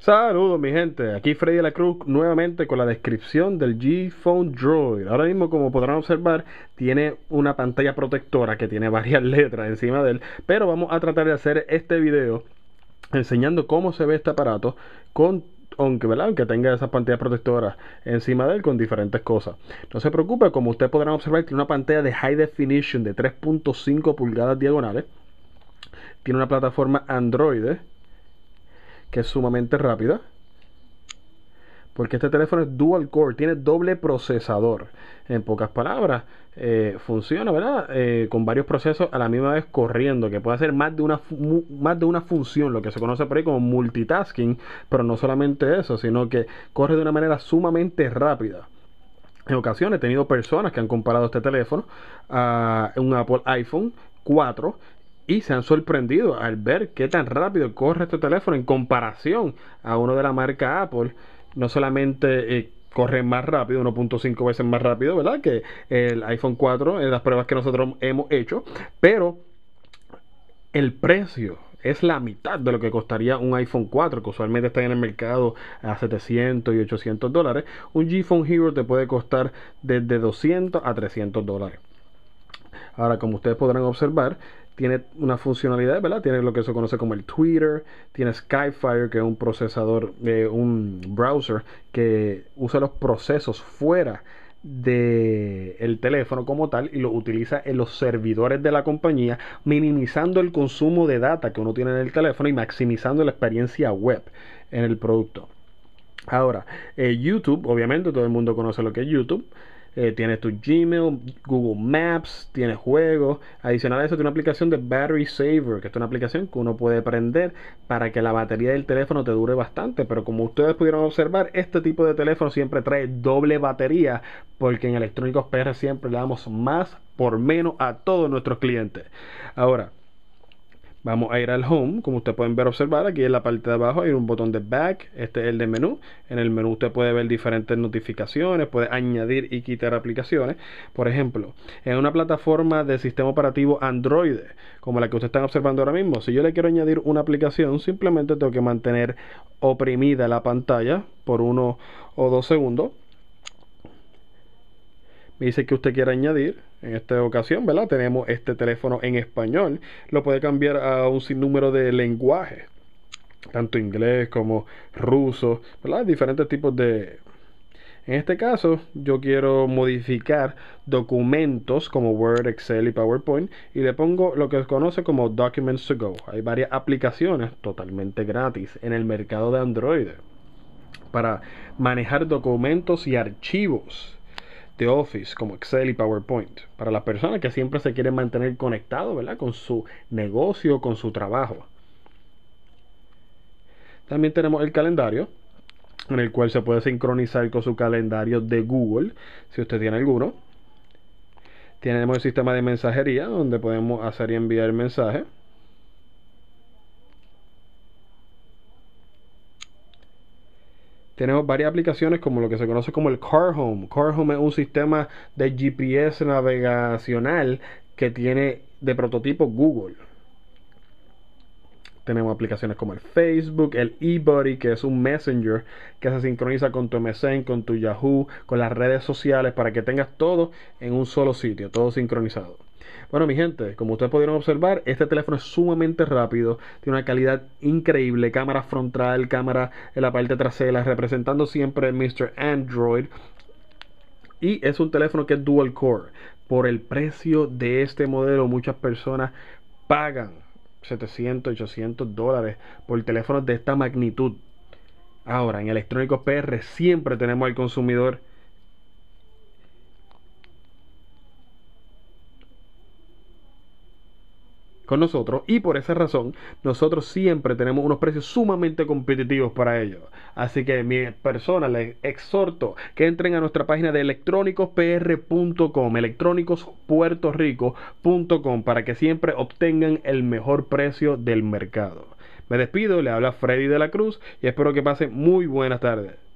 Saludos mi gente, aquí Freddy de la Cruz nuevamente con la descripción del G-Phone Droid. Ahora mismo como podrán observar tiene una pantalla protectora que tiene varias letras encima de él, pero vamos a tratar de hacer este video enseñando cómo se ve este aparato con aunque, aunque tenga esas pantallas protectoras encima de él con diferentes cosas. No se preocupe, como ustedes podrán observar, tiene una pantalla de high definition de 3.5 pulgadas diagonales. Tiene una plataforma Android que es sumamente rápida. Porque este teléfono es dual core, tiene doble procesador. En pocas palabras, eh, funciona, ¿verdad? Eh, con varios procesos a la misma vez corriendo, que puede hacer más de, una más de una función, lo que se conoce por ahí como multitasking, pero no solamente eso, sino que corre de una manera sumamente rápida. En ocasiones he tenido personas que han comparado este teléfono a un Apple iPhone 4 y se han sorprendido al ver qué tan rápido corre este teléfono en comparación a uno de la marca Apple. No solamente eh, corre más rápido, 1.5 veces más rápido, ¿verdad? Que el iPhone 4 en eh, las pruebas que nosotros hemos hecho, pero el precio es la mitad de lo que costaría un iPhone 4, que usualmente está en el mercado a 700 y 800 dólares. Un G-Phone Hero te puede costar desde 200 a 300 dólares. Ahora, como ustedes podrán observar, tiene una funcionalidad, ¿verdad? Tiene lo que se conoce como el Twitter, tiene Skyfire, que es un procesador, eh, un browser que usa los procesos fuera del teléfono como tal y lo utiliza en los servidores de la compañía, minimizando el consumo de data que uno tiene en el teléfono y maximizando la experiencia web en el producto. Ahora, eh, YouTube, obviamente todo el mundo conoce lo que es YouTube tiene eh, tienes tu Gmail, Google Maps, tiene juegos. Adicional a eso, tiene una aplicación de Battery Saver, que es una aplicación que uno puede prender para que la batería del teléfono te dure bastante. Pero como ustedes pudieron observar, este tipo de teléfono siempre trae doble batería, porque en Electrónicos PR siempre le damos más por menos a todos nuestros clientes. Ahora, Vamos a ir al home, como ustedes pueden ver observar, aquí en la parte de abajo hay un botón de back, este es el de menú. En el menú usted puede ver diferentes notificaciones, puede añadir y quitar aplicaciones. Por ejemplo, en una plataforma de sistema operativo Android, como la que ustedes están observando ahora mismo, si yo le quiero añadir una aplicación, simplemente tengo que mantener oprimida la pantalla por uno o dos segundos me dice que usted quiere añadir. En esta ocasión, ¿verdad? Tenemos este teléfono en español. Lo puede cambiar a un sinnúmero de lenguaje Tanto inglés como ruso. ¿Verdad? Diferentes tipos de... En este caso, yo quiero modificar documentos como Word, Excel y PowerPoint y le pongo lo que se conoce como Documents to Go. Hay varias aplicaciones totalmente gratis en el mercado de Android para manejar documentos y archivos Office como Excel y PowerPoint, para las personas que siempre se quieren mantener conectados ¿verdad? con su negocio, con su trabajo. También tenemos el calendario, en el cual se puede sincronizar con su calendario de Google, si usted tiene alguno. Tenemos el sistema de mensajería, donde podemos hacer y enviar mensajes. tenemos varias aplicaciones como lo que se conoce como el Car Home. Car Home es un sistema de GPS navegacional que tiene de prototipo Google. Tenemos aplicaciones como el Facebook, el eBody que es un messenger que se sincroniza con tu MSN, con tu Yahoo, con las redes sociales para que tengas todo en un solo sitio, todo sincronizado. Bueno, mi gente, como ustedes pudieron observar, este teléfono es sumamente rápido, tiene una calidad increíble, cámara frontal, cámara en la parte trasera, representando siempre Mr. Android. Y es un teléfono que es dual core. Por el precio de este modelo, muchas personas pagan 700, 800 dólares por teléfonos de esta magnitud. Ahora, en Electrónicos PR siempre tenemos al consumidor con nosotros y por esa razón nosotros siempre tenemos unos precios sumamente competitivos para ellos. Así que mi persona les exhorto que entren a nuestra página de electrónicospr.com, electrónicospuertorico.com para que siempre obtengan el mejor precio del mercado. Me despido, le habla Freddy de la Cruz y espero que pasen muy buenas tardes.